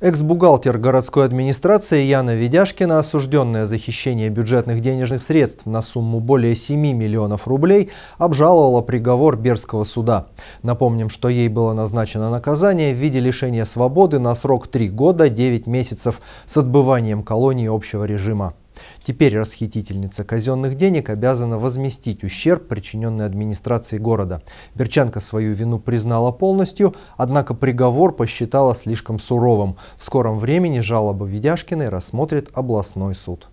Экс-бухгалтер городской администрации Яна Ведяшкина, осужденная за хищение бюджетных денежных средств на сумму более 7 миллионов рублей, обжаловала приговор Берского суда. Напомним, что ей было назначено наказание в виде лишения свободы на срок 3 года 9 месяцев с отбыванием колонии общего режима. Теперь расхитительница казенных денег обязана возместить ущерб, причиненный администрации города. Берчанка свою вину признала полностью, однако приговор посчитала слишком суровым. В скором времени жалобу Ведяшкиной рассмотрит областной суд.